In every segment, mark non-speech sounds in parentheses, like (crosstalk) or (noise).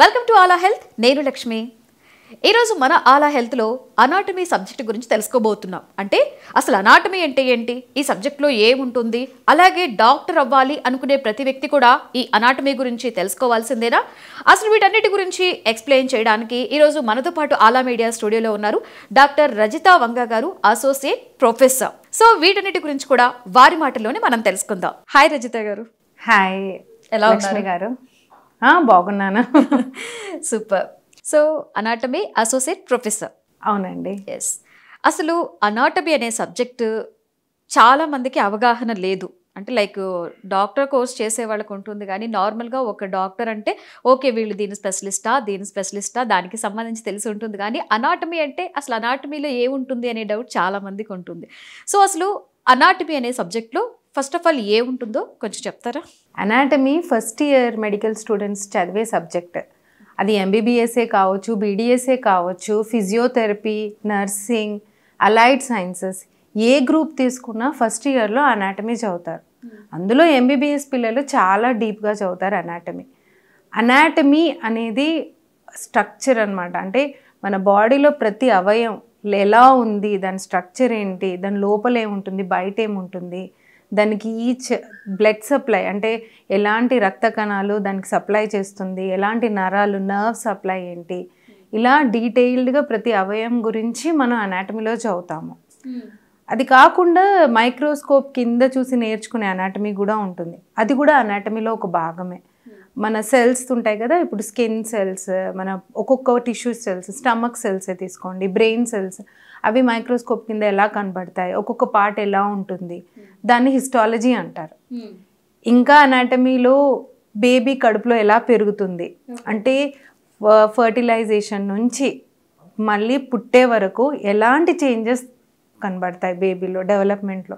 Welcome to ఆలా health నేను లక్ష్మి ఈరోజు మన ఆలా హెల్త్లో అనాటమీ సబ్జెక్ట్ గురించి తెలుసుకోబోతున్నాం అంటే అసలు అనాటమీ అంటే ఏంటి ఈ సబ్జెక్ట్లో ఏముంటుంది అలాగే డాక్టర్ అవ్వాలి అనుకునే ప్రతి వ్యక్తి కూడా ఈ అనాటమీ గురించి తెలుసుకోవాల్సిందేనా అసలు వీటన్నిటి గురించి ఎక్స్ప్లెయిన్ చేయడానికి ఈరోజు మనతో పాటు ఆలా మీడియా స్టూడియోలో ఉన్నారు డాక్టర్ రజిత వంగ గారు అసోసియేట్ ప్రొఫెసర్ సో వీటన్నిటి గురించి కూడా వారి మాటల్లోనే మనం తెలుసుకుందాం హాయ్ రజిత గారు హాయ్ ఎలా ఉన్నారు గారు బాగున్నాను (laughs) super so anatomy associate professor అవునండి ఎస్ అసలు అనాటమీ అనే సబ్జెక్టు చాలామందికి అవగాహన లేదు అంటే లైక్ డాక్టర్ కోర్స్ చేసే వాళ్ళకు ఉంటుంది కానీ నార్మల్గా ఒక డాక్టర్ అంటే ఓకే వీళ్ళు దీని స్పెషలిస్టా దీని స్పెషలిస్టా దానికి సంబంధించి తెలిసి ఉంటుంది కానీ అనాటమీ అంటే అసలు అనాటమీలో ఏముంటుంది అనే డౌట్ చాలామందికి ఉంటుంది సో అసలు అనాటమీ అనే సబ్జెక్ట్లో ఫస్ట్ ఆఫ్ ఆల్ ఏ ఉంటుందో కొంచెం చెప్తారా anatomy first year medical students చదివే సబ్జెక్ట్ అది ఎంబీబీఎస్ఏ కావచ్చు బీడిఎస్ఏ కావచ్చు ఫిజియోథెరపీ నర్సింగ్ అలైడ్ సైన్సెస్ ఏ గ్రూప్ తీసుకున్నా ఫస్ట్ ఇయర్లో అనాటమీ చదువుతారు అందులో ఎంబీబీఎస్ పిల్లలు చాలా డీప్గా చదువుతారు అనాటమీ అనాటమీ అనేది స్ట్రక్చర్ అనమాట అంటే మన బాడీలో ప్రతి అవయం ఎలా ఉంది దాని స్ట్రక్చర్ ఏంటి దాని లోపల ఏముంటుంది బయట ఏముంటుంది దానికి ఈచ్ బ్లడ్ సప్లై అంటే ఎలాంటి రక్త కణాలు దానికి సప్లై చేస్తుంది ఎలాంటి నరాలు నర్వ్ సప్లై ఏంటి ఇలా డీటెయిల్డ్గా ప్రతి అవయం గురించి మనం అనాటమీలో చదువుతాము అది కాకుండా మైక్రోస్కోప్ కింద చూసి నేర్చుకునే అనాటమీ కూడా ఉంటుంది అది కూడా అనాటమీలో ఒక భాగమే మన సెల్స్ ఉంటాయి కదా ఇప్పుడు స్కిన్ సెల్స్ మన ఒక్కొక్క టిష్యూ సెల్స్ స్టమక్ సెల్సే తీసుకోండి బ్రెయిన్ సెల్స్ అవి మైక్రోస్కోప్ కింద ఎలా కనబడతాయి ఒక్కొక్క పార్ట్ ఎలా ఉంటుంది దాన్ని హిస్టాలజీ అంటారు hmm. ఇంకా అనాటమీలో బేబీ కడుపులో ఎలా పెరుగుతుంది hmm. అంటే ఫర్టిలైజేషన్ నుంచి మళ్ళీ పుట్టే వరకు ఎలాంటి చేంజెస్ కనబడతాయి బేబీలో డెవలప్మెంట్లో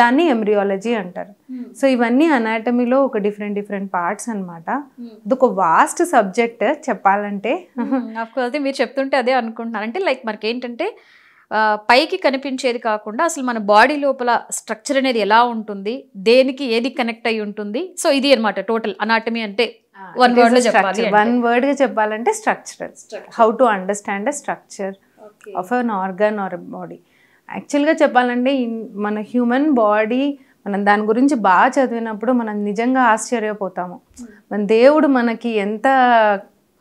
దాన్ని ఎంబ్రియాలజీ అంటారు hmm. సో ఇవన్నీ అనాటమీలో ఒక డిఫరెంట్ డిఫరెంట్ పార్ట్స్ అనమాట ఒక వాస్ట్ సబ్జెక్ట్ చెప్పాలంటే మీరు చెప్తుంటే అదే అనుకుంటున్నాను అంటే లైక్ మనకేంటంటే పైకి కనిపించేది కాకుండా అసలు మన బాడీ లోపల స్ట్రక్చర్ అనేది ఎలా ఉంటుంది దేనికి ఏది కనెక్ట్ అయి ఉంటుంది సో ఇది అనమాట టోటల్ అనాటమీ అంటే వన్ వర్డ్ లో చెప్పాలి వన్ వర్డ్ గా చెప్పాలంటే structural how to understand structure of an organ or body యాక్చువల్గా చెప్పాలంటే మన హ్యూమన్ బాడీ మనం దాని గురించి బాగా చదివినప్పుడు మనం నిజంగా ఆశ్చర్యపోతాము hmm. మన దేవుడు మనకి ఎంత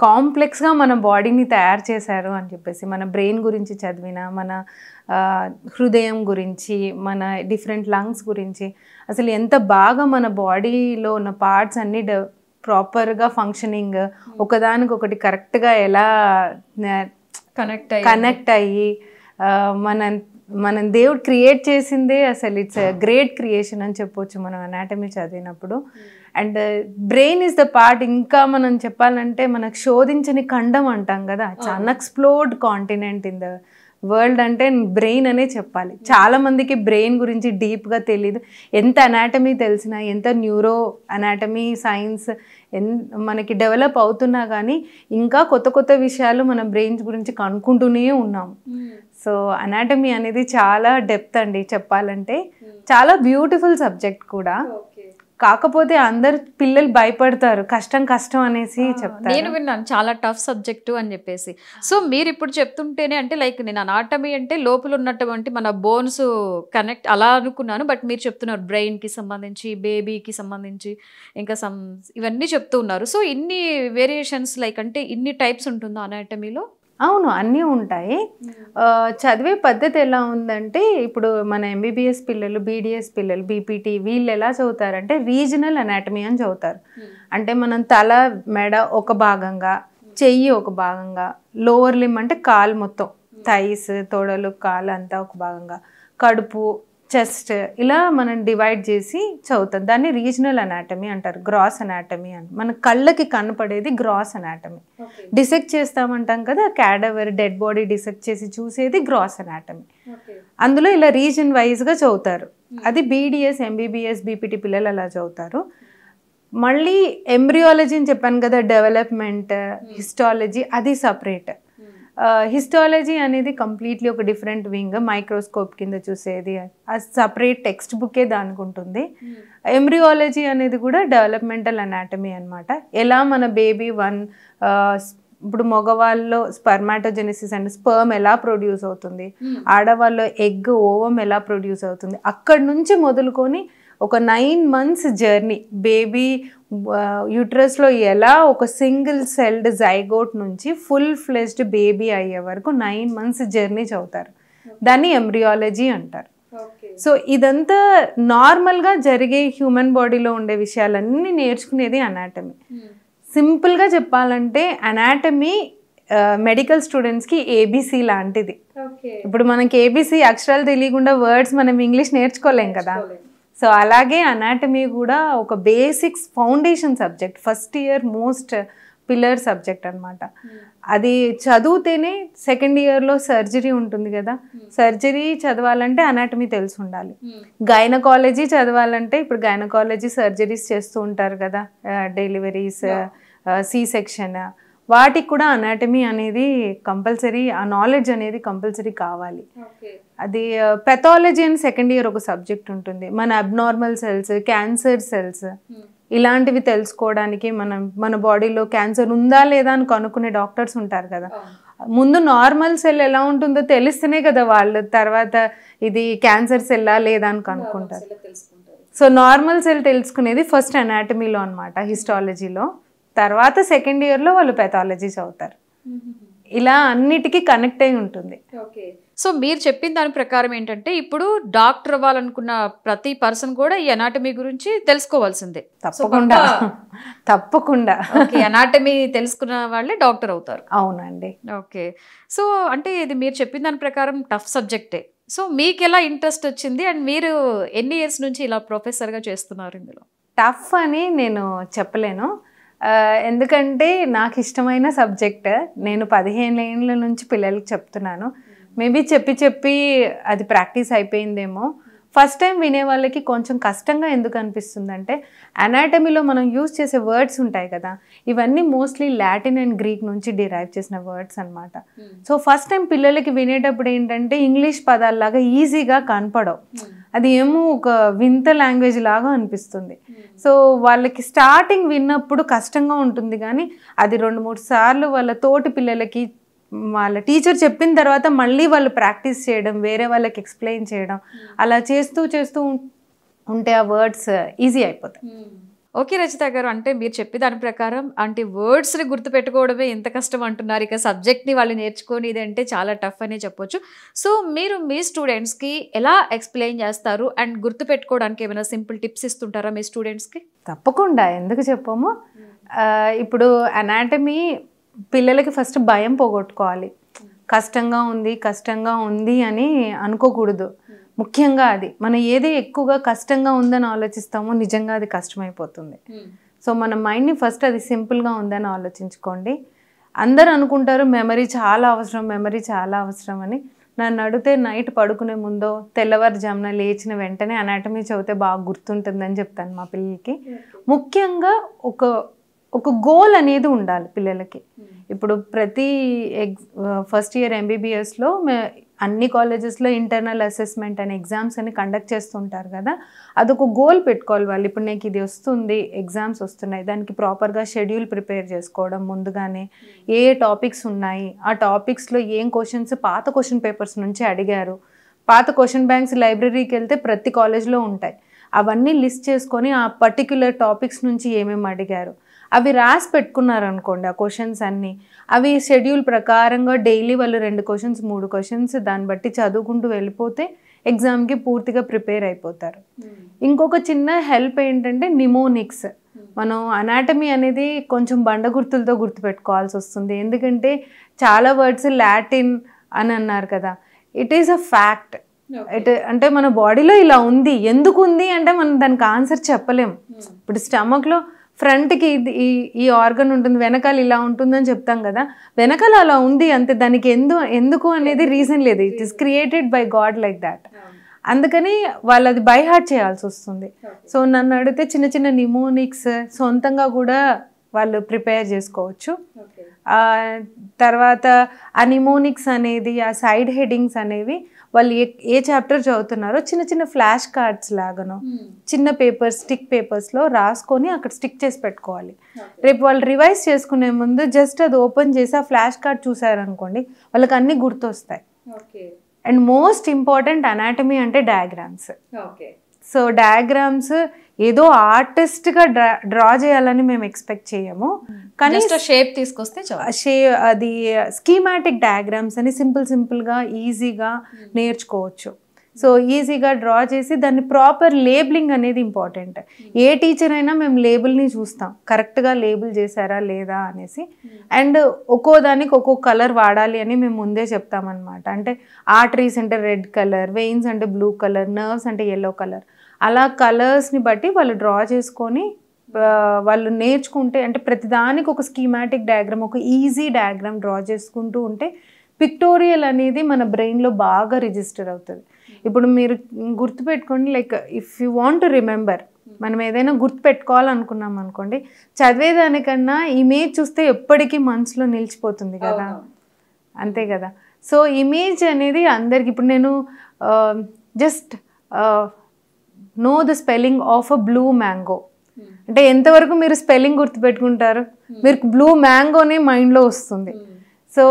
కాంప్లెక్స్గా మన బాడీని తయారు చేశారు అని చెప్పేసి మన బ్రెయిన్ గురించి చదివిన మన హృదయం గురించి మన డిఫరెంట్ లంగ్స్ గురించి అసలు ఎంత బాగా మన బాడీలో ఉన్న పార్ట్స్ అన్ని ప్రాపర్గా ఫంక్షనింగ్ ఒకదానికొకటి కరెక్ట్గా ఎలా కనెక్ట్ కనెక్ట్ అయ్యి మన మనం దేవుడు క్రియేట్ చేసిందే అసలు ఇట్స్ గ్రేట్ క్రియేషన్ అని చెప్పొచ్చు మనం అనాటమీ చదివినప్పుడు and brain is the part ఇంకా మనం చెప్పాలంటే మనకు శోధించని ఖండం అంటాం కదా unexplored continent in the world అంటే బ్రెయిన్ అనే చెప్పాలి hmm. చాలా మందికి బ్రెయిన్ గురించి డీప్గా తెలియదు ఎంత అనాటమీ తెలిసినా ఎంత న్యూరో అనాటమీ సైన్స్ ఎన్ మనకి డెవలప్ అవుతున్నా కానీ ఇంకా కొత్త కొత్త విషయాలు మన బ్రెయిన్స్ గురించి కనుక్కుంటూనే ఉన్నాం hmm. సో అనాటమీ అనేది చాలా డెప్త్ అండి చెప్పాలంటే hmm. చాలా బ్యూటిఫుల్ సబ్జెక్ట్ కూడా కాకపోతే అందరు పిల్లలు భయపడతారు కష్టం కష్టం అనేసి చెప్తారు నేను విన్నాను చాలా టఫ్ సబ్జెక్టు అని చెప్పేసి సో మీరు ఇప్పుడు చెప్తుంటేనే అంటే లైక్ నేను అనాటమీ అంటే లోపల ఉన్నటువంటి మన బోన్స్ కనెక్ట్ అలా అనుకున్నాను బట్ మీరు చెప్తున్నారు బ్రెయిన్కి సంబంధించి బేబీకి సంబంధించి ఇంకా సమ్ ఇవన్నీ చెప్తూ ఉన్నారు సో ఇన్ని వేరియేషన్స్ లైక్ అంటే ఇన్ని టైప్స్ ఉంటుందా అనాటమీలో అవును అన్నీ ఉంటాయి చదివే పద్ధతి ఎలా ఉందంటే ఇప్పుడు మన ఎంబీబీఎస్ పిల్లలు బీడిఎస్ పిల్లలు బీపీటీ వీళ్ళు ఎలా చదువుతారంటే రీజనల్ అనాటమీ అని చదువుతారు అంటే మనం తల మెడ ఒక భాగంగా చెయ్యి ఒక భాగంగా లోవర్ లిమ్ అంటే కాలు మొత్తం థైస్ తొడలు కాలు అంతా ఒక భాగంగా కడుపు చెస్ట్ ఇలా మనం డివైడ్ చేసి చదువుతాం దాన్ని రీజనల్ అనాటమీ అంటారు గ్రాస్ అనాటమీ అని మన కళ్ళకి కనపడేది గ్రాస్ అనాటమీ డిసెక్ట్ చేస్తామంటాం కదా క్యాడవర్ డెడ్ బాడీ డిసెక్ట్ చేసి చూసేది గ్రాస్ అనాటమీ అందులో ఇలా రీజన్ వైజ్గా చదువుతారు hmm. అది బీడిఎస్ ఎంబీబీఎస్ బీపీటీ పిల్లలు అలా చదువుతారు మళ్ళీ ఎంబ్రియాలజీ అని చెప్పాను కదా డెవలప్మెంట్ హిస్టాలజీ hmm. అది సపరేట్ హిస్టాలజీ అనేది కంప్లీట్లీ ఒక డిఫరెంట్ వింగ్ మైక్రోస్కోప్ కింద చూసేది ఆ సపరేట్ టెక్స్ట్ బుకే దానికి ఉంటుంది ఎంబ్రియాలజీ hmm. అనేది కూడా డెవలప్మెంటల్ అనాటమీ అనమాట ఎలా మన బేబీ వన్ ఇప్పుడు మగవాళ్ళలో స్పర్మాటోజెనిసిస్ అండ్ స్పర్మ్ ఎలా ప్రొడ్యూస్ అవుతుంది hmm. ఆడవాళ్ళలో ఎగ్ ఓవం ఎలా ప్రొడ్యూస్ అవుతుంది అక్కడి నుంచి మొదలుకొని ఒక నైన్ మంత్స్ జర్నీ బేబీ యూట్రస్లో ఎలా ఒక సింగిల్ సెల్డ్ జైగోట్ నుంచి ఫుల్ ఫ్లెజ్డ్ బేబీ అయ్యే వరకు నైన్ మంత్స్ జర్నీ చదువుతారు దాన్ని ఎంబ్రియాలజీ అంటారు సో ఇదంతా నార్మల్గా జరిగే హ్యూమన్ బాడీలో ఉండే విషయాలన్నీ నేర్చుకునేది అనాటమీ సింపుల్గా hmm. చెప్పాలంటే అనాటమీ మెడికల్ స్టూడెంట్స్కి ఏబీసీ లాంటిది ఇప్పుడు మనకి ఏబీసీ అక్షరాలు తెలియకుండా వర్డ్స్ మనం ఇంగ్లీష్ నేర్చుకోలేం కదా సో అలాగే అనాటమీ కూడా ఒక basics foundation subject first year most pillar subject అనమాట అది చదివితేనే సెకండ్ ఇయర్లో సర్జరీ ఉంటుంది కదా సర్జరీ hmm. చదవాలంటే అనాటమీ తెలిసి ఉండాలి గైనకాలజీ hmm. చదవాలంటే ఇప్పుడు గైనకాలజీ సర్జరీస్ చేస్తూ ఉంటారు కదా డెలివరీస్ సి సెక్షన్ వాటికి కూడా అనాటమీ అనేది కంపల్సరీ ఆ నాలెడ్జ్ అనేది కంపల్సరీ కావాలి అది పెథాలజీ అని సెకండ్ ఇయర్ ఒక సబ్జెక్ట్ ఉంటుంది మన అబ్నార్మల్ సెల్స్ క్యాన్సర్ సెల్స్ ఇలాంటివి తెలుసుకోవడానికి మనం మన బాడీలో క్యాన్సర్ ఉందా లేదా అని కనుక్కునే డాక్టర్స్ ఉంటారు కదా ముందు నార్మల్ సెల్ ఎలా ఉంటుందో తెలిస్తేనే కదా వాళ్ళు తర్వాత ఇది క్యాన్సర్ సెల్లా లేదా అని కనుక్కుంటారు సో నార్మల్ సెల్ తెలుసుకునేది ఫస్ట్ అనాటమీలో అనమాట హిస్టాలజీలో తర్వాత సెకండ్ ఇయర్లో వాళ్ళు పెథాలజీ చదువుతారు hmm, hmm, hmm. ఇలా అన్నిటికీ కనెక్ట్ అయి ఉంటుంది సో మీరు చెప్పిన దాని ప్రకారం ఏంటంటే ఇప్పుడు డాక్టర్ అవ్వాలనుకున్న ప్రతి పర్సన్ కూడా ఈ అనాటమీ గురించి తెలుసుకోవాల్సిందే తప్పకుండా (laughs) తప్పకుండా అనాటమీ తెలుసుకున్న వాళ్ళే డాక్టర్ అవుతారు అవునండి ఓకే సో అంటే ఇది మీరు చెప్పిన దాని ప్రకారం టఫ్ సబ్జెక్టే సో మీకు ఎలా ఇంట్రెస్ట్ వచ్చింది అండ్ మీరు ఎన్ని ఇయర్స్ నుంచి ఇలా ప్రొఫెసర్గా చేస్తున్నారు ఇందులో టఫ్ అని నేను చెప్పలేను ఎందుకంటే నాకు ఇష్టమైన సబ్జెక్ట్ నేను పదిహేను ఏళ్ళ నుంచి పిల్లలకి చెప్తున్నాను మేబీ చెప్పి చెప్పి అది ప్రాక్టీస్ అయిపోయిందేమో ఫస్ట్ టైం వినే వాళ్ళకి కొంచెం కష్టంగా ఎందుకు అనిపిస్తుందంటే అనాటమీలో మనం యూజ్ చేసే వర్డ్స్ ఉంటాయి కదా ఇవన్నీ మోస్ట్లీ లాటిన్ అండ్ గ్రీక్ నుంచి డిరైవ్ చేసిన వర్డ్స్ అనమాట సో ఫస్ట్ టైం పిల్లలకి వినేటప్పుడు ఏంటంటే ఇంగ్లీష్ పదాల్లాగా ఈజీగా కనపడవు hmm. అది ఏమో ఒక వింత లాంగ్వేజ్ లాగా అనిపిస్తుంది సో hmm. వాళ్ళకి స్టార్టింగ్ విన్నప్పుడు కష్టంగా ఉంటుంది కానీ అది రెండు మూడు సార్లు వాళ్ళ తోటి పిల్లలకి వాళ్ళ టీచర్ చెప్పిన తర్వాత మళ్ళీ వాళ్ళు ప్రాక్టీస్ చేయడం వేరే వాళ్ళకి ఎక్స్ప్లెయిన్ చేయడం hmm. అలా చేస్తూ చేస్తూ ఉంటే ఆ వర్డ్స్ ఈజీ అయిపోతాయి hmm. ఓకే రచిత గారు అంటే మీరు చెప్పే దాని ప్రకారం అంటే వర్డ్స్ని గుర్తుపెట్టుకోవడమే ఎంత కష్టం అంటున్నారు ఇక సబ్జెక్ట్ని వాళ్ళు నేర్చుకొని అంటే చాలా టఫ్ అనే చెప్పొచ్చు సో మీరు మీ స్టూడెంట్స్కి ఎలా ఎక్స్ప్లెయిన్ చేస్తారు అండ్ గుర్తుపెట్టుకోవడానికి ఏమైనా సింపుల్ టిప్స్ ఇస్తుంటారా మీ స్టూడెంట్స్కి తప్పకుండా ఎందుకు చెప్పాము hmm. ఇప్పుడు అనాటమీ పిల్లలకి ఫస్ట్ భయం పోగొట్టుకోవాలి కష్టంగా ఉంది కష్టంగా ఉంది అని అనుకోకూడదు ముఖ్యంగా అది మనం ఏది ఎక్కువగా కష్టంగా ఉందని ఆలోచిస్తామో నిజంగా అది కష్టమైపోతుంది hmm. సో మన మైండ్ని ఫస్ట్ అది సింపుల్గా ఉందని ఆలోచించుకోండి అందరు అనుకుంటారు మెమరీ చాలా అవసరం మెమరీ చాలా అవసరం అని నన్ను అడిగితే నైట్ పడుకునే ముందో తెల్లవారుజామున లేచిన వెంటనే అనాటమీ చదివితే బాగా గుర్తుంటుందని చెప్తాను మా పిల్లలకి hmm. ముఖ్యంగా ఒక ఒక గోల్ అనేది ఉండాలి పిల్లలకి hmm. ఇప్పుడు ప్రతి ఎగ్ ఫస్ట్ ఇయర్ ఎంబీబీఎస్లో మే అన్ని కాలేజెస్లో ఇంటర్నల్ అసెస్మెంట్ అనే ఎగ్జామ్స్ అని కండక్ట్ చేస్తుంటారు కదా అదొక గోల్ పెట్టుకోవాలి వాళ్ళు ఇప్పుడు నీకు ఇది వస్తుంది ఎగ్జామ్స్ వస్తున్నాయి దానికి ప్రాపర్గా షెడ్యూల్ ప్రిపేర్ చేసుకోవడం ముందుగానే hmm. ఏ ఏ టాపిక్స్ ఉన్నాయి ఆ టాపిక్స్లో ఏం క్వశ్చన్స్ పాత క్వశ్చన్ పేపర్స్ నుంచి అడిగారు పాత క్వశ్చన్ బ్యాంక్స్ లైబ్రరీకి వెళ్తే ప్రతి కాలేజ్లో ఉంటాయి అవన్నీ లిస్ట్ చేసుకొని ఆ పర్టిక్యులర్ టాపిక్స్ నుంచి ఏమేమి అడిగారు అవి రాసి పెట్టుకున్నారనుకోండి ఆ క్వశ్చన్స్ అన్నీ అవి షెడ్యూల్ ప్రకారంగా డైలీ వాళ్ళు రెండు క్వశ్చన్స్ మూడు క్వశ్చన్స్ దాన్ని బట్టి చదువుకుంటూ వెళ్ళిపోతే ఎగ్జామ్కి పూర్తిగా ప్రిపేర్ అయిపోతారు hmm. ఇంకొక చిన్న హెల్ప్ ఏంటంటే నిమోనిక్స్ hmm. మనం అనాటమీ అనేది కొంచెం బండ గుర్తులతో గుర్తుపెట్టుకోవాల్సి వస్తుంది ఎందుకంటే చాలా వర్డ్స్ లాటిన్ అని అన్నారు కదా it is a fact it అంటే మన బాడీలో ఇలా ఉంది ఎందుకు ఉంది అంటే మనం దానికి ఆన్సర్ చెప్పలేము hmm. ఇప్పుడు స్టమక్లో ఫ్రంట్కి ఈ ఈ ఆర్గన్ ఉంటుంది వెనకాల ఇలా ఉంటుందని చెప్తాం కదా వెనకాల అలా ఉంది అంతే దానికి ఎందు ఎందుకు అనేది రీజన్ లేదు it is created by God like that అందుకని వాళ్ళు అది బై హార్ట్ చేయాల్సి వస్తుంది సో నన్ను అడిగితే చిన్న చిన్న నిమోనిక్స్ సొంతంగా కూడా వాళ్ళు ప్రిపేర్ చేసుకోవచ్చు తర్వాత ఆ నిమోనిక్స్ అనేది ఆ సైడ్ హెడ్డింగ్స్ అనేవి వాళ్ళు ఏ ఏ చాప్టర్ చదువుతున్నారో చిన్న చిన్న ఫ్లాష్ కార్డ్స్ లాగాను చిన్న పేపర్స్ స్టిక్ పేపర్స్లో రాసుకొని అక్కడ స్టిక్ చేసి పెట్టుకోవాలి రేపు వాళ్ళు రివైజ్ చేసుకునే ముందు జస్ట్ అది ఓపెన్ చేసి ఆ ఫ్లాష్ కార్డ్ చూసారనుకోండి వాళ్ళకి అన్నీ గుర్తొస్తాయి అండ్ మోస్ట్ ఇంపార్టెంట్ అనాటమీ అంటే డయాగ్రామ్స్ సో డయాగ్రామ్స్ ఏదో ఆర్టిస్ట్గా డ్రా డ్రా చేయాలని మేము ఎక్స్పెక్ట్ చేయము కానీ షేప్ తీసుకొస్తే షే అది స్కీమాటిక్ డయాగ్రామ్స్ అని సింపుల్ సింపుల్గా ఈజీగా నేర్చుకోవచ్చు సో ఈజీగా డ్రా చేసి దాన్ని ప్రాపర్ లేబులింగ్ అనేది ఇంపార్టెంట్ hmm. ఏ టీచర్ అయినా మేము లేబుల్ని చూస్తాం కరెక్ట్గా లేబుల్ చేశారా లేదా అనేసి అండ్ hmm. ఒక్కో దానికి ఒక్కో కలర్ వాడాలి అని మేము ముందే చెప్తామన్నమాట అంటే ఆర్టరీస్ అంటే రెడ్ కలర్ వెయిన్స్ అంటే బ్లూ కలర్ నర్వ్స్ అంటే ఎల్లో కలర్ అలా కలర్స్ని బట్టి వాళ్ళు డ్రా చేసుకొని వాళ్ళు నేర్చుకుంటే అంటే ప్రతిదానికి ఒక స్కీమాటిక్ డయాగ్రామ్ ఒక ఈజీ డయాగ్రామ్ డ్రా చేసుకుంటూ ఉంటే పిక్టోరియల్ అనేది మన బ్రెయిన్లో బాగా రిజిస్టర్ అవుతుంది ఇప్పుడు మీరు గుర్తుపెట్టుకోండి like if you want to remember మనం ఏదైనా గుర్తుపెట్టుకోవాలనుకున్నాం అనుకోండి చదివేదానికన్నా ఇమేజ్ చూస్తే ఎప్పటికీ మనసులో నిలిచిపోతుంది కదా అంతే కదా సో ఇమేజ్ అనేది అందరికి ఇప్పుడు నేను just know the spelling of a blue mango hmm. అంటే ఎంతవరకు మీరు స్పెల్లింగ్ గుర్తుపెట్టుకుంటారు hmm. మీరు బ్లూ మ్యాంగోనే మైండ్లో వస్తుంది hmm. సో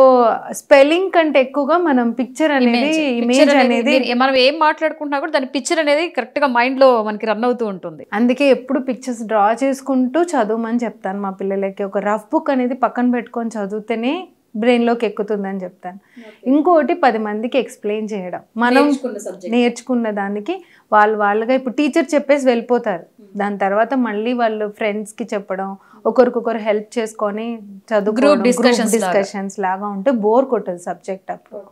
స్పెల్లింగ్ కంటే ఎక్కువగా మనం పిక్చర్ అనేది ఇమేజ్ అనేది మనం ఏం మాట్లాడుకుంటున్నా కూడా దాని పిక్చర్ అనేది కరెక్ట్గా మైండ్లో మనకి రన్ అవుతూ ఉంటుంది అందుకే ఎప్పుడు పిక్చర్స్ డ్రా చేసుకుంటూ చదవమని చెప్తాను మా పిల్లలకి ఒక రఫ్ బుక్ అనేది పక్కన పెట్టుకొని చదివితేనే బ్రెయిన్లోకి ఎక్కుతుందని చెప్తాను ఇంకోటి పది మందికి ఎక్స్ప్లెయిన్ చేయడం మనం నేర్చుకున్న దానికి వాళ్ళు వాళ్ళగా ఇప్పుడు టీచర్ చెప్పేసి వెళ్ళిపోతారు దాని తర్వాత మళ్ళీ వాళ్ళు ఫ్రెండ్స్కి చెప్పడం ఒకరికొకరు హెల్ప్ చేసుకొని చదువు డిస్కషన్స్ లాగా ఉంటే బోర్ కొట్టదు సబ్జెక్ట్ అప్పుడు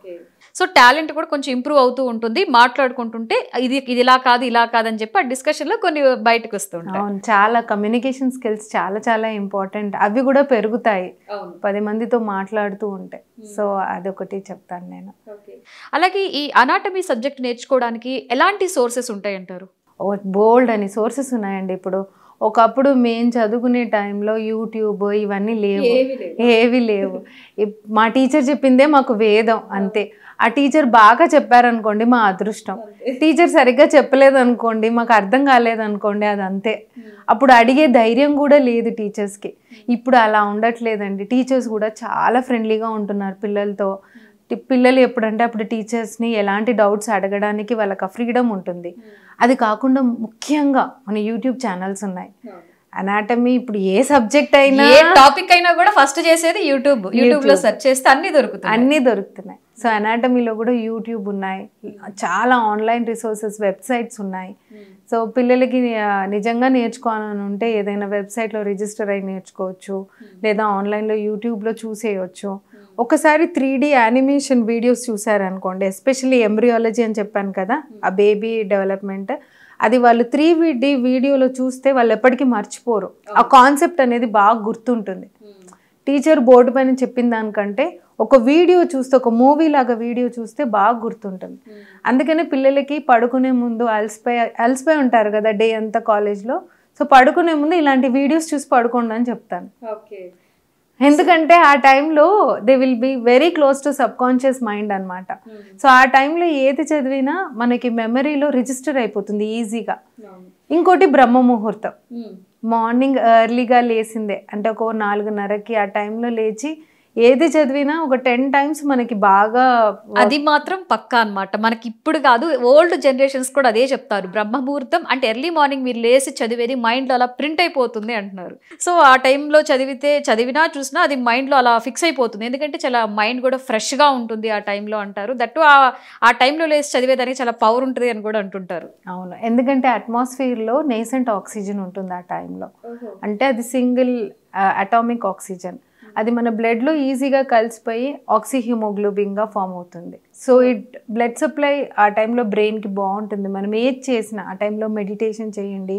సో టాలెంట్ కూడా కొంచెం ఇంప్రూవ్ అవుతూ ఉంటుంది మాట్లాడుకుంటుంటే ఇది ఇది ఇలా కాదు ఇలా కాదని చెప్పి ఆ డిస్కషన్లో కొన్ని బయటకు వస్తుంటాయి చాలా కమ్యూనికేషన్ స్కిల్స్ చాలా చాలా ఇంపార్టెంట్ అవి కూడా పెరుగుతాయి పది మందితో మాట్లాడుతూ ఉంటాయి సో అదొకటి చెప్తాను నేను అలాగే ఈ అనాటమీ సబ్జెక్ట్ నేర్చుకోవడానికి ఎలాంటి సోర్సెస్ ఉంటాయంటారు బోల్డ్ అని సోర్సెస్ ఉన్నాయండి ఇప్పుడు ఒకప్పుడు మేము చదువుకునే టైంలో యూట్యూబ్ ఇవన్నీ లేవు ఏవి లేవు మా టీచర్ చెప్పిందే మాకు వేదం అంతే ఆ టీచర్ బాగా చెప్పారనుకోండి మా అదృష్టం టీచర్ సరిగ్గా చెప్పలేదు అనుకోండి మాకు అర్థం కాలేదనుకోండి అది అంతే అప్పుడు అడిగే ధైర్యం కూడా లేదు టీచర్స్కి ఇప్పుడు అలా ఉండట్లేదండి టీచర్స్ కూడా చాలా ఫ్రెండ్లీగా ఉంటున్నారు పిల్లలతో పిల్లలు ఎప్పుడంటే అప్పుడు టీచర్స్ని ఎలాంటి డౌట్స్ అడగడానికి వాళ్ళకి ఫ్రీడమ్ ఉంటుంది అది కాకుండా ముఖ్యంగా మన యూట్యూబ్ ఛానల్స్ ఉన్నాయి అనాటమీ ఇప్పుడు ఏ సబ్జెక్ట్ అయినా ఏ టాపిక్ అయినా కూడా ఫస్ట్ చేసేది యూట్యూబ్ యూట్యూబ్ లో సెర్చ్ చేస్తే అన్ని దొరుకుతాయి అన్ని దొరుకుతున్నాయి సో అనాటమీలో కూడా యూట్యూబ్ ఉన్నాయి చాలా ఆన్లైన్ రిసోర్సెస్ వెబ్సైట్స్ ఉన్నాయి సో పిల్లలకి నిజంగా నేర్చుకోవాలని ఉంటే ఏదైనా వెబ్సైట్లో రిజిస్టర్ అయి నేర్చుకోవచ్చు లేదా ఆన్లైన్లో యూట్యూబ్లో చూసేయచ్చు ఒకసారి త్రీ డి యానిమేషన్ వీడియోస్ చూసారనుకోండి ఎస్పెషల్లీ ఎంబ్రియాలజీ అని చెప్పాను కదా ఆ బేబీ డెవలప్మెంట్ అది వాళ్ళు త్రీ డి వీడియోలో చూస్తే వాళ్ళు ఎప్పటికీ మర్చిపోరు ఆ కాన్సెప్ట్ అనేది బాగా గుర్తుంటుంది టీచర్ బోర్డు పైన చెప్పిన దానికంటే ఒక వీడియో చూస్తే ఒక మూవీ లాగా వీడియో చూస్తే బాగా గుర్తుంటుంది అందుకనే పిల్లలకి పడుకునే ముందు అలసిపోయి అలసిపోయి ఉంటారు కదా డే అంతా కాలేజ్లో సో పడుకునే ముందు ఇలాంటి వీడియోస్ చూసి పడుకోండి అని చెప్తాను ఎందుకంటే ఆ టైంలో they will be very close to subconscious mind అనమాట సో ఆ టైంలో ఏది చదివినా మనకి మెమరీలో రిజిస్టర్ అయిపోతుంది ఈజీగా ఇంకోటి బ్రహ్మ ముహూర్తం మార్నింగ్ ఎర్లీగా లేసిందే అంటే ఒక నాలుగున్నరకి ఆ టైంలో లేచి ఏది చదివినా ఒక టెన్ టైమ్స్ మనకి బాగా అది మాత్రం పక్కా అనమాట మనకి ఇప్పుడు కాదు ఓల్డ్ జనరేషన్స్ కూడా అదే చెప్తారు బ్రహ్మముహూర్తం అంటే ఎర్లీ మార్నింగ్ మీరు లేసి చదివేది మైండ్లో అలా ప్రింట్ అయిపోతుంది అంటున్నారు సో ఆ టైంలో చదివితే చదివినా చూసినా అది మైండ్లో అలా ఫిక్స్ అయిపోతుంది ఎందుకంటే చాలా మైండ్ కూడా ఫ్రెష్గా ఉంటుంది ఆ టైంలో అంటారు దట్టు ఆ టైంలో లేసి చదివేదానికి చాలా పవర్ ఉంటుంది అని కూడా అంటుంటారు అవును ఎందుకంటే అట్మాస్ఫియర్లో నేసెంట్ ఆక్సిజన్ ఉంటుంది ఆ టైంలో అంటే అది సింగిల్ అటామిక్ ఆక్సిజన్ అది మన బ్లడ్లో ఈజీగా కలిసిపోయి ఆక్సిహిమోగ్లోబిన్గా ఫామ్ అవుతుంది సో ఇట్ బ్లడ్ సప్లై ఆ టైంలో బ్రెయిన్కి బాగుంటుంది మనం ఏది చేసినా ఆ టైంలో మెడిటేషన్ చేయండి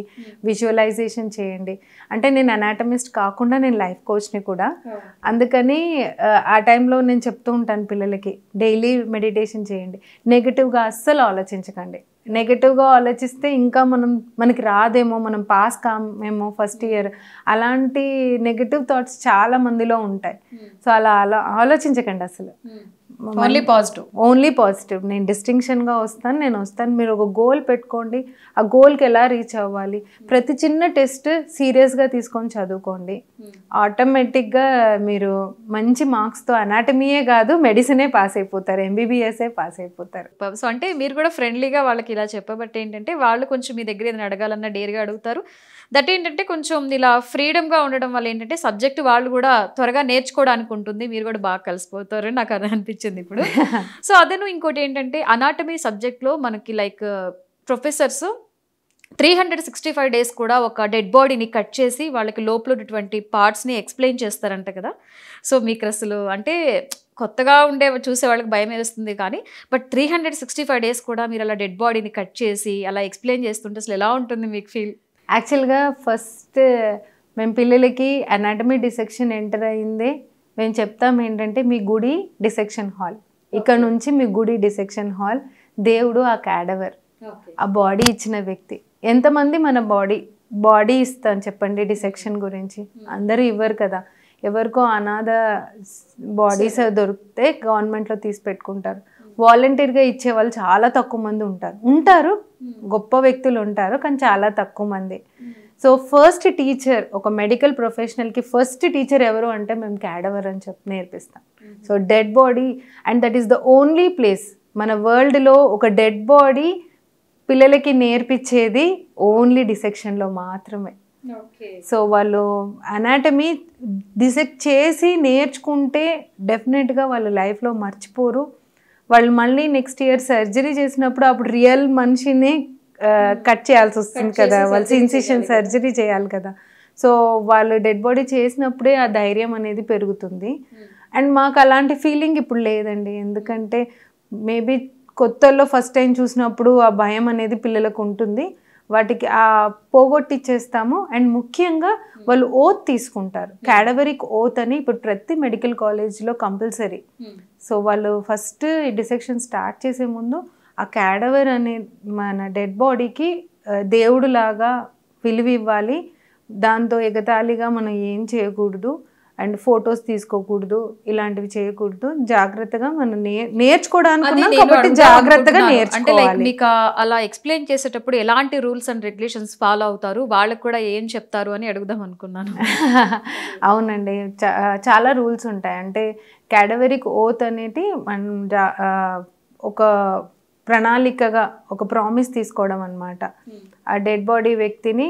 విజువలైజేషన్ చేయండి అంటే నేను అనాటమిస్ట్ కాకుండా నేను లైఫ్ కోచ్ని కూడా అందుకని ఆ టైంలో నేను చెప్తూ ఉంటాను పిల్లలకి డైలీ మెడిటేషన్ చేయండి నెగిటివ్గా అస్సలు ఆలోచించకండి నెగటివ్గా ఆలోచిస్తే ఇంకా మనం మనకి రాదేమో మనం పాస్ కామేమో ఫస్ట్ ఇయర్ అలాంటి నెగటివ్ థాట్స్ చాలా మందిలో ఉంటాయి సో అలా అలా ఆలోచించకండి అసలు ఓన్లీ పాజిటివ్ ఓన్లీ పాజిటివ్ నేను డిస్టింక్షన్గా వస్తాను నేను వస్తాను మీరు ఒక గోల్ పెట్టుకోండి ఆ గోల్కి ఎలా రీచ్ అవ్వాలి hmm. ప్రతి చిన్న టెస్ట్ సీరియస్గా తీసుకొని చదువుకోండి ఆటోమేటిక్గా hmm. మీరు మంచి మార్క్స్తో అనాటమీయే కాదు మెడిసినే పాస్ అయిపోతారు ఎంబీబీఎస్ఏ పాస్ అయిపోతారు సో అంటే మీరు కూడా ఫ్రెండ్లీగా వాళ్ళకి ఇలా చెప్పబట్టి ఏంటంటే వాళ్ళు కొంచెం మీ దగ్గర ఏదైనా అడగాలన్నా డేర్గా అడుగుతారు దట్ ఏంటంటే కొంచెం ఇలా ఫ్రీడమ్గా ఉండడం వల్ల ఏంటంటే సబ్జెక్ట్ వాళ్ళు కూడా త్వరగా నేర్చుకోవడానికి ఉంటుంది మీరు కూడా బాగా కలిసిపోతారు నాకు అది అనిపించింది ఇప్పుడు (laughs) సో అదను ఇంకోటి ఏంటంటే అనాటమీ సబ్జెక్ట్లో మనకి like professors three hundred sixty five days కూడా ఒక డెడ్ బాడీని కట్ చేసి వాళ్ళకి లోపల ఉన్నటువంటి పార్ట్స్ని ఎక్స్ప్లెయిన్ చేస్తారంట కదా సో మీకు అసలు అంటే కొత్తగా ఉండే చూసే వాళ్ళకి భయం వేస్తుంది కానీ but three hundred sixty five days కూడా మీరు అలా డెడ్ బాడీని కట్ చేసి అలా ఎక్స్ప్లెయిన్ చేస్తుంటే అసలు ఎలా ఉంటుంది మీకు ఫీల్ యాక్చువల్గా ఫస్ట్ మేము పిల్లలకి అనాటమీ డిసెక్షన్ ఎంటర్ అయింది మేము చెప్తాం ఏంటంటే మీ గుడి డిసెక్షన్ హాల్ ఇక్కడ నుంచి మీ గుడి డిసెక్షన్ హాల్ దేవుడు ఆ క్యాడవర్ ఆ బాడీ ఇచ్చిన వ్యక్తి ఎంతమంది మన బాడీ బాడీ ఇస్తాం చెప్పండి డిసెక్షన్ గురించి hmm. అందరూ ఇవ్వరు కదా ఎవరికో అనాథ బాడీస్ దొరికితే గవర్నమెంట్లో తీసి పెట్టుకుంటారు వాలంటీర్గా ఇచ్చే వాళ్ళు చాలా తక్కువ మంది ఉంటారు ఉంటారు hmm. గొప్ప వ్యక్తులు ఉంటారు కానీ చాలా తక్కువ మంది సో ఫస్ట్ టీచర్ ఒక మెడికల్ ప్రొఫెషనల్కి ఫస్ట్ టీచర్ ఎవరు అంటే మేము క్యాడవర్ అని చెప్పి నేర్పిస్తాం so dead body and that is the only place మన వరల్డ్లో ఒక డెడ్ బాడీ పిల్లలకి నేర్పించేది ఓన్లీ డిసెక్షన్లో మాత్రమే సో వాళ్ళు అనాటమీ డిసెక్ట్ చేసి నేర్చుకుంటే డెఫినెట్గా వాళ్ళు లైఫ్లో మర్చిపోరు వాళ్ళు మళ్ళీ నెక్స్ట్ ఇయర్ సర్జరీ చేసినప్పుడు అప్పుడు రియల్ మనిషినే కట్ చేయాల్సి వస్తుంది కదా వాళ్ళు ఇన్సిషన్ సర్జరీ చేయాలి కదా సో వాళ్ళు డెడ్ బాడీ చేసినప్పుడే ఆ ధైర్యం అనేది పెరుగుతుంది అండ్ hmm. మాకు అలాంటి ఫీలింగ్ ఇప్పుడు లేదండి ఎందుకంటే మేబీ కొత్తల్లో ఫస్ట్ టైం చూసినప్పుడు ఆ భయం అనేది పిల్లలకు ఉంటుంది వాటికి ఆ పోగొట్టిచ్చేస్తాము అండ్ ముఖ్యంగా వాళ్ళు ఓత్ తీసుకుంటారు క్యాడవరిక్ hmm. ఓత్ అని ఇప్పుడు ప్రతి మెడికల్ కాలేజ్లో కంపల్సరీ సో వాళ్ళు ఫస్ట్ డిసెక్షన్ స్టార్ట్ చేసే ముందు ఆ క్యాడవర్ అనే మన డెడ్ బాడీకి uh, లాగా విలువ ఇవ్వాలి దాంతో ఎగతాళిగా మనం ఏం చేయకూడదు అండ్ ఫొటోస్ తీసుకోకూడదు ఇలాంటివి చేయకూడదు జాగ్రత్తగా మనం నేర్చుకోవడానికి జాగ్రత్తగా నేర్చుకోవాలి లైక్ మీకు అలా ఎక్స్ప్లెయిన్ చేసేటప్పుడు ఎలాంటి రూల్స్ అండ్ రెగ్యులేషన్స్ ఫాలో అవుతారు వాళ్ళకు కూడా ఏం చెప్తారు అని అడుగుదాం అనుకున్నాను (laughs) అవునండి చాలా రూల్స్ ఉంటాయి అంటే క్యాడవరిక్ ఓత్ అనేది మనం ఒక ప్రణాళికగా ఒక ప్రామిస్ తీసుకోవడం అనమాట hmm. ఆ డెడ్ బాడీ వ్యక్తిని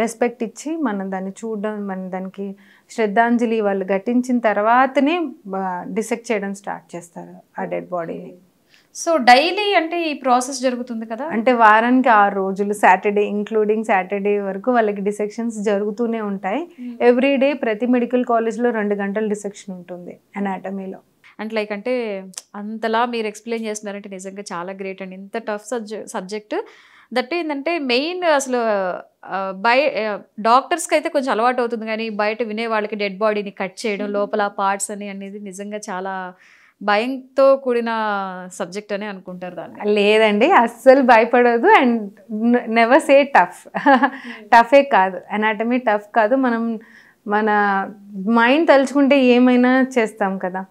రెస్పెక్ట్ ఇచ్చి మనం దాన్ని చూడడం మన దానికి శ్రద్ధాంజలి వాళ్ళు ఘటించిన తర్వాతనే డిసెక్ట్ చేయడం స్టార్ట్ చేస్తారు ఆ డెడ్ బాడీని సో డైలీ అంటే ఈ ప్రాసెస్ జరుగుతుంది కదా అంటే వారానికి ఆరు రోజులు సాటర్డే ఇంక్లూడింగ్ సాటర్డే వరకు వాళ్ళకి డిసెక్షన్స్ జరుగుతూనే ఉంటాయి ఎవ్రీడే hmm. ప్రతి మెడికల్ కాలేజ్లో రెండు గంటల డిసెక్షన్ ఉంటుంది అనాటమీలో అండ్ లైక్ అంటే అంతలా మీరు ఎక్స్ప్లెయిన్ చేస్తున్నారంటే నిజంగా చాలా గ్రేట్ అండి ఇంత టఫ్ సబ్జెక్ట్ సబ్జెక్ట్ దట్ ఏంటంటే మెయిన్ అసలు బయ డాక్టర్స్కి అయితే కొంచెం అలవాటు అవుతుంది కానీ బయట వినే వాళ్ళకి డెడ్ బాడీని కట్ చేయడం లోపల పార్ట్స్ అని అనేది నిజంగా చాలా భయంతో కూడిన సబ్జెక్ట్ అని అనుకుంటారు దాన్ని లేదండి అస్సలు భయపడదు అండ్ నెవర్ సే టఫ్ టఫే కాదు అనాటమీ టఫ్ కాదు మనం మన మైండ్ తలుచుకుంటే ఏమైనా చేస్తాం కదా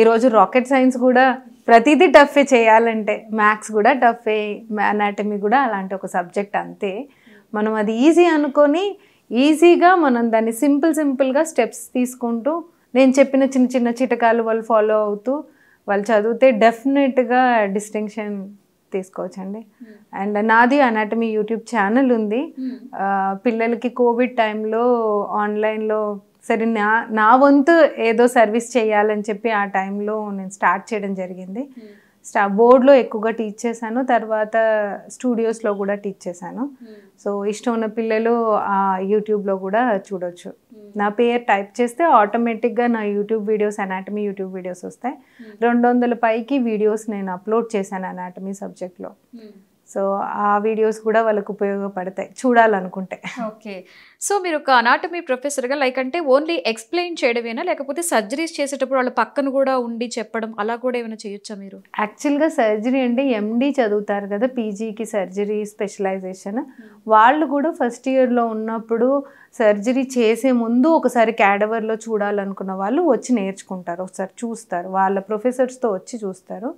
ఈరోజు రాకెట్ సైన్స్ కూడా ప్రతిదీ టఫే చేయాలంటే మ్యాథ్స్ కూడా టఫే అనాటమీ కూడా అలాంటి ఒక సబ్జెక్ట్ అంతే మనం అది ఈజీ అనుకొని ఈజీగా మనం దాన్ని సింపుల్ సింపుల్గా స్టెప్స్ తీసుకుంటూ నేను చెప్పిన చిన్న చిన్న చిటకాలు వాళ్ళు ఫాలో అవుతూ వాళ్ళు చదివితే డెఫినెట్గా డిస్టింక్షన్ తీసుకోవచ్చండి అండ్ నాది అనాటమీ యూట్యూబ్ ఛానల్ ఉంది hmm. పిల్లలకి కోవిడ్ టైంలో ఆన్లైన్లో సరే నా నా వంతు ఏదో సర్వీస్ చేయాలని చెప్పి ఆ టైంలో నేను స్టార్ట్ చేయడం జరిగింది hmm. స్టా బోర్డ్లో ఎక్కువగా టీచ్ చేశాను తర్వాత స్టూడియోస్లో కూడా టీచ్ చేశాను hmm. సో ఇష్టం ఉన్న పిల్లలు ఆ యూట్యూబ్లో కూడా చూడొచ్చు hmm. నా పేరు టైప్ చేస్తే ఆటోమేటిక్గా నా YouTube videos anatomy YouTube videos వస్తాయి రెండు వందల పైకి వీడియోస్ నేను అప్లోడ్ చేశాను అనాటమీ సబ్జెక్ట్లో సో ఆ వీడియోస్ కూడా వాళ్ళకు ఉపయోగపడతాయి చూడాలనుకుంటే ఓకే సో మీరు ఒక అనాటమీ ప్రొఫెసర్గా లైక్ అంటే ఓన్లీ ఎక్స్ప్లెయిన్ చేయడమేనా లేకపోతే సర్జరీస్ చేసేటప్పుడు వాళ్ళ పక్కన కూడా ఉండి చెప్పడం అలా కూడా ఏమైనా చేయొచ్చా మీరు యాక్చువల్గా సర్జరీ అంటే ఎండీ చదువుతారు కదా పీజీకి సర్జరీ స్పెషలైజేషన్ వాళ్ళు కూడా ఫస్ట్ ఇయర్లో ఉన్నప్పుడు సర్జరీ చేసే ముందు ఒకసారి క్యాడవర్లో చూడాలనుకున్న వాళ్ళు వచ్చి నేర్చుకుంటారు ఒకసారి చూస్తారు వాళ్ళ ప్రొఫెసర్స్తో వచ్చి చూస్తారు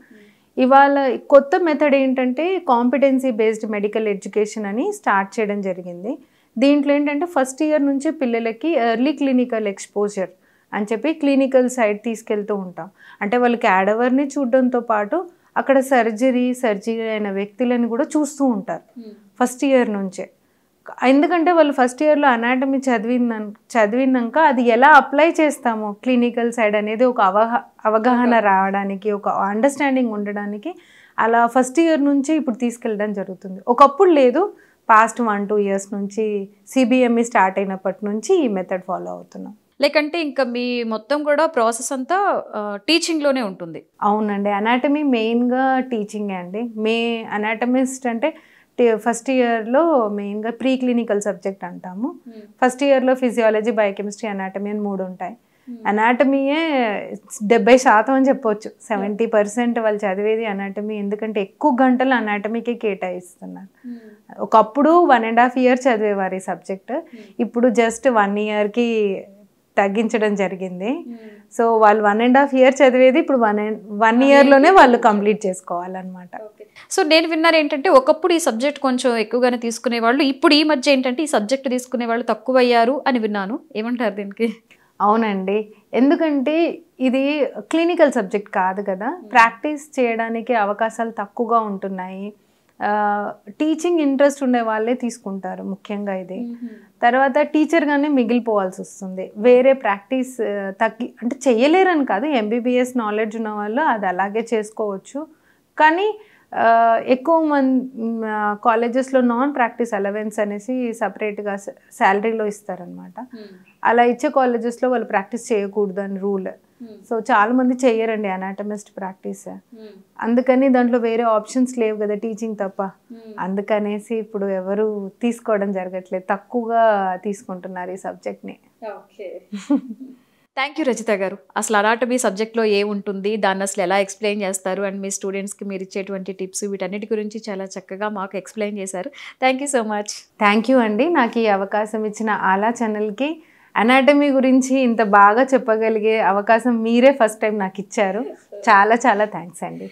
ఇవాళ కొత్త మెథడ్ ఏంటంటే కాంపిటెన్సీ బేస్డ్ మెడికల్ ఎడ్యుకేషన్ అని స్టార్ట్ చేయడం జరిగింది దీంట్లో ఏంటంటే ఫస్ట్ ఇయర్ నుంచే పిల్లలకి ఎర్లీ క్లినికల్ ఎక్స్పోజర్ అని చెప్పి క్లినికల్ సైడ్ తీసుకెళ్తూ ఉంటాం అంటే వాళ్ళకి క్యాడవర్ని చూడడంతో పాటు అక్కడ సర్జరీ సర్జరీ అయిన వ్యక్తులను కూడా చూస్తూ ఉంటారు ఫస్ట్ hmm. ఇయర్ నుంచే ఎందుకంటే వాళ్ళు ఫస్ట్ ఇయర్లో అనాటమీ చదివిన చదివినాక అది ఎలా అప్లై చేస్తాము క్లినికల్ సైడ్ అనేది ఒక అవగాహన రావడానికి ఒక అండర్స్టాండింగ్ ఉండడానికి అలా ఫస్ట్ ఇయర్ నుంచి ఇప్పుడు తీసుకెళ్ళడం జరుగుతుంది ఒకప్పుడు లేదు పాస్ట్ వన్ టూ ఇయర్స్ నుంచి సిబిఎంఈ స్టార్ట్ e అయినప్పటి నుంచి ఈ మెథడ్ ఫాలో అవుతున్నాం లేకంటే ఇంకా మీ మొత్తం కూడా ప్రాసెస్ అంతా టీచింగ్లోనే ఉంటుంది అవునండి అనాటమీ మెయిన్గా టీచింగే అండి మే అనాటమిస్ట్ అంటే ఫస్ట్ ఇయర్లో మెయిన్గా ప్రీ క్లినికల్ సబ్జెక్ట్ అంటాము ఫస్ట్ ఇయర్లో ఫిజియాలజీ బయోకెమిస్ట్రీ అనాటమీ అని మూడు ఉంటాయి అనాటమీయే hmm. డెబ్బై శాతం అని చెప్పొచ్చు సెవెంటీ పర్సెంట్ వాళ్ళు చదివేది అనాటమీ ఎందుకంటే ఎక్కువ గంటలు అనాటమీకే కేటాయిస్తున్నారు hmm. ఒకప్పుడు వన్ అండ్ హాఫ్ ఇయర్ చదివేవారు ఈ సబ్జెక్ట్ hmm. ఇప్పుడు జస్ట్ వన్ ఇయర్కి తగ్గించడం జరిగింది hmm. సో వాళ్ళు వన్ అండ్ హాఫ్ ఇయర్ చదివేది ఇప్పుడు వన్ అండ్ వన్ ఇయర్లోనే వాళ్ళు కంప్లీట్ చేసుకోవాలన్నమాట సో నేను విన్నారు ఏంటంటే ఒకప్పుడు ఈ సబ్జెక్ట్ కొంచెం ఎక్కువగానే తీసుకునేవాళ్ళు ఇప్పుడు ఈ మధ్య ఏంటంటే ఈ సబ్జెక్ట్ తీసుకునే వాళ్ళు తక్కువ అయ్యారు అని విన్నాను ఏమంటారు దీనికి అవునండి ఎందుకంటే ఇది క్లినికల్ సబ్జెక్ట్ కాదు కదా ప్రాక్టీస్ hmm. చేయడానికి అవకాశాలు తక్కువగా ఉంటున్నాయి టీచింగ్ ఇంట్రెస్ట్ ఉండే వాళ్ళే తీసుకుంటారు ముఖ్యంగా ఇది తర్వాత టీచర్గానే మిగిలిపోవాల్సి వస్తుంది వేరే ప్రాక్టీస్ తగ్గి అంటే చేయలేరని కాదు ఎంబీబీఎస్ నాలెడ్జ్ ఉన్న వాళ్ళు అది అలాగే చేసుకోవచ్చు కానీ ఎక్కువ మంది కాలేజెస్లో నాన్ ప్రాక్టీస్ అలవెన్స్ అనేసి సపరేట్గా శాలరీలో ఇస్తారనమాట అలా ఇచ్చే కాలేజెస్లో వాళ్ళు ప్రాక్టీస్ చేయకూడదు అని రూల్ సో hmm. చాలా మంది చెయ్యరండి అనాటమిస్ట్ ప్రాక్టీస్ అందుకని దాంట్లో వేరే ఆప్షన్స్ లేవు కదా టీచింగ్ తప్ప hmm. అందుకనేసి ఇప్పుడు ఎవరు తీసుకోవడం జరగట్లేదు తక్కువగా తీసుకుంటున్నారు ఈ సబ్జెక్ట్ని థ్యాంక్ యూ రచిత గారు అసలు అనాటమీ సబ్జెక్ట్లో ఏముంటుంది దాన్ని అసలు ఎలా ఎక్స్ప్లెయిన్ చేస్తారు అండ్ మీ స్టూడెంట్స్కి మీరు ఇచ్చేటువంటి టిప్స్ వీటన్నిటి గురించి చాలా చక్కగా మాకు ఎక్స్ప్లెయిన్ చేశారు థ్యాంక్ సో మచ్ థ్యాంక్ అండి నాకు ఈ అవకాశం ఇచ్చిన ఆలా ఛానల్కి అనాటమీ గురించి ఇంత బాగా చెప్పగలిగే అవకాశం మీరే ఫస్ట్ టైం నాకు ఇచ్చారు చాలా చాలా థ్యాంక్స్ అండి